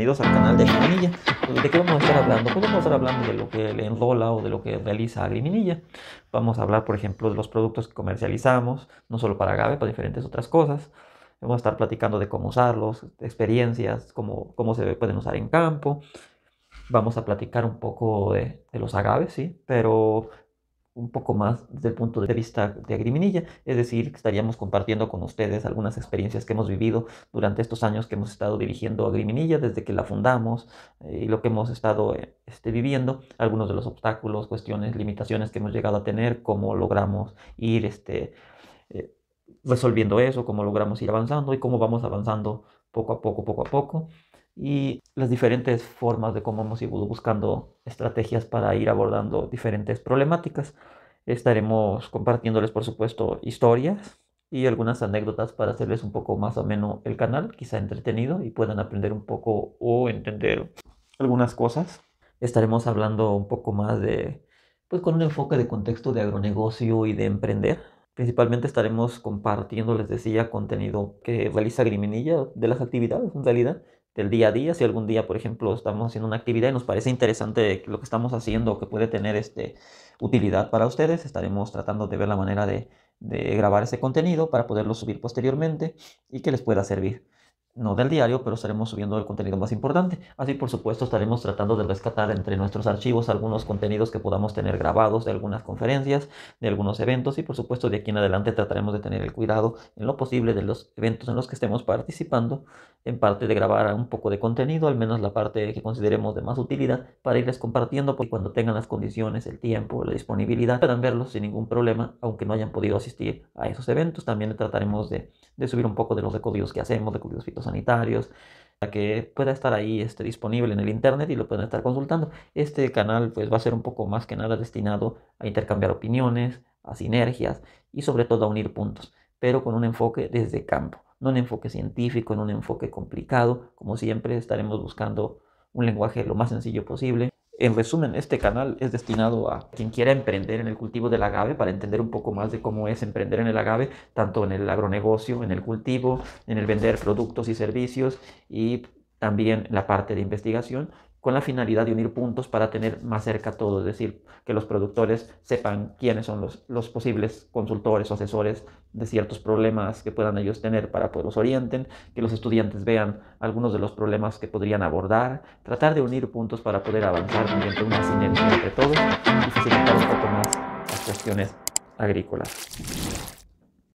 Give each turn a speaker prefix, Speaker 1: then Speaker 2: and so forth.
Speaker 1: bienvenidos al canal de Agriminilla. ¿De qué vamos a estar hablando? Pues vamos a estar hablando de lo que le enrola o de lo que realiza Agriminilla. Vamos a hablar, por ejemplo, de los productos que comercializamos, no solo para agave, para diferentes otras cosas. Vamos a estar platicando de cómo usarlos, experiencias, cómo, cómo se pueden usar en campo. Vamos a platicar un poco de, de los agaves, sí, pero un poco más desde el punto de vista de Agriminilla, es decir, que estaríamos compartiendo con ustedes algunas experiencias que hemos vivido durante estos años que hemos estado dirigiendo Agriminilla, desde que la fundamos eh, y lo que hemos estado eh, este, viviendo, algunos de los obstáculos, cuestiones, limitaciones que hemos llegado a tener, cómo logramos ir este, eh, resolviendo eso, cómo logramos ir avanzando y cómo vamos avanzando poco a poco, poco a poco y las diferentes formas de cómo hemos ido buscando estrategias para ir abordando diferentes problemáticas. Estaremos compartiéndoles, por supuesto, historias y algunas anécdotas para hacerles un poco más o menos el canal, quizá entretenido y puedan aprender un poco o entender algunas cosas. Estaremos hablando un poco más de, pues con un enfoque de contexto de agronegocio y de emprender. Principalmente estaremos compartiendo, les decía, contenido que realiza Griminilla de las actividades en realidad del día a día. Si algún día, por ejemplo, estamos haciendo una actividad y nos parece interesante lo que estamos haciendo o que puede tener este, utilidad para ustedes, estaremos tratando de ver la manera de, de grabar ese contenido para poderlo subir posteriormente y que les pueda servir no del diario, pero estaremos subiendo el contenido más importante. Así, por supuesto, estaremos tratando de rescatar entre nuestros archivos algunos contenidos que podamos tener grabados de algunas conferencias, de algunos eventos y, por supuesto, de aquí en adelante trataremos de tener el cuidado en lo posible de los eventos en los que estemos participando, en parte de grabar un poco de contenido, al menos la parte que consideremos de más utilidad, para irles compartiendo, porque cuando tengan las condiciones, el tiempo, la disponibilidad, puedan verlos sin ningún problema, aunque no hayan podido asistir a esos eventos. También trataremos de, subir un poco de los recorridos que hacemos, recorridos sanitarios, para que pueda estar ahí esté disponible en el Internet y lo puedan estar consultando. Este canal pues, va a ser un poco más que nada destinado a intercambiar opiniones, a sinergias y sobre todo a unir puntos, pero con un enfoque desde campo, no un enfoque científico, no un enfoque complicado. Como siempre estaremos buscando un lenguaje lo más sencillo posible en resumen, este canal es destinado a quien quiera emprender en el cultivo del agave para entender un poco más de cómo es emprender en el agave, tanto en el agronegocio, en el cultivo, en el vender productos y servicios y también la parte de investigación, con la finalidad de unir puntos para tener más cerca todo, es decir, que los productores sepan quiénes son los, posibles consultores o asesores de ciertos problemas que puedan ellos tener para que los orienten, que los estudiantes vean algunos de los problemas que podrían abordar, tratar de unir puntos para poder avanzar mediante una sinergia entre todos y facilitar un poco más las cuestiones agrícolas.